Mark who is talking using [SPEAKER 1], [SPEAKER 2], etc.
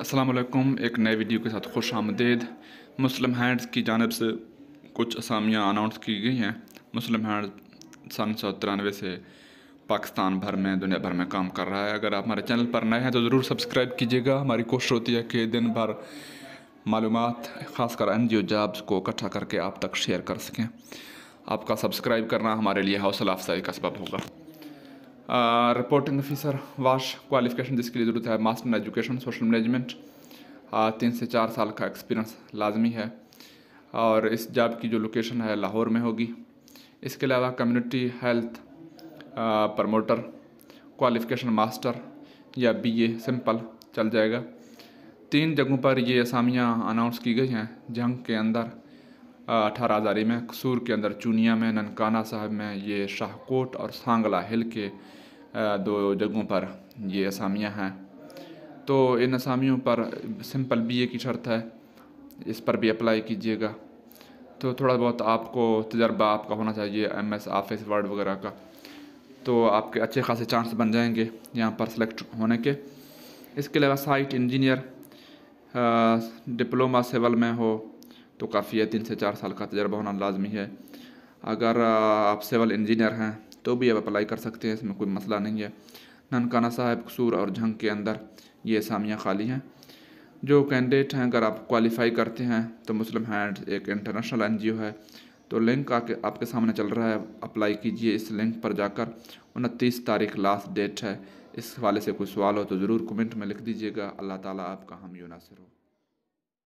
[SPEAKER 1] असलकुम एक नए वीडियो के साथ खुश आमदेद मुस्लिम हैंड्स की जानब से कुछ असामियाँ अनाउंस की गई हैं मुस्लिम हैंड सन सौ तिरानवे से पाकिस्तान भर में दुनिया भर में काम कर रहा है अगर आप हमारे चैनल पर नए हैं तो ज़रूर सब्सक्राइब कीजिएगा हमारी कोशिश होती है कि दिन भर मालूम ख़ासकर एन जी ओ जॉब्स को इकट्ठा करके आप तक शेयर कर सकें आपका सब्सक्राइब करना हमारे लिए हौसला अफजाई का सबब होगा रिपोर्टिंग ऑफिसर वाश क्वालिफिकेशन जिसके लिए ज़रूरत है master in education social management तीन से चार साल का एक्सपीरियंस लाजमी है और इस जॉब की जो लोकेशन है लाहौर में होगी इसके अलावा community health promoter qualification master या बी ए सिंपल चल जाएगा तीन जगहों पर ये असामियाँ अनाउंस की गई हैं जंग के अंदर uh, अठारह हज़ारी में कसूर के अंदर चूनिया में ननकाना साहब में ये शाहकोट और सांगला हिल के दो जगहों पर ये असामियाँ हैं तो इन असामियों पर सिंपल बीए की शर्त है इस पर भी अप्लाई कीजिएगा तो थोड़ा बहुत आपको तजर्बा आपका होना चाहिए एम एस ऑफिस वर्ड वगैरह का तो आपके अच्छे खासे चांस बन जाएंगे यहाँ पर सेलेक्ट होने के इसके अलावा साइट इंजीनियर डिप्लोमा सिविल में हो तो काफ़ी है तीन से चार साल का तजर्बा होना लाजमी है अगर आप सिविल इंजीनियर हैं तो भी आप अप्लाई कर सकते हैं इसमें कोई मसला नहीं है ननकाना साहब कसूर और झंग के अंदर ये असामियाँ खाली हैं जो कैंडिडेट हैं अगर आप क्वालिफाई करते हैं तो मुस्लिम हैंड एक इंटरनेशनल एनजीओ है तो लिंक आके आपके सामने चल रहा है अप्लाई कीजिए इस लिंक पर जाकर उनतीस तारीख लास्ट डेट है इस हवाले से कोई सवाल हो तो ज़रूर कमेंट में लिख दीजिएगा अल्लाह ताला आपका हम यूनासर हो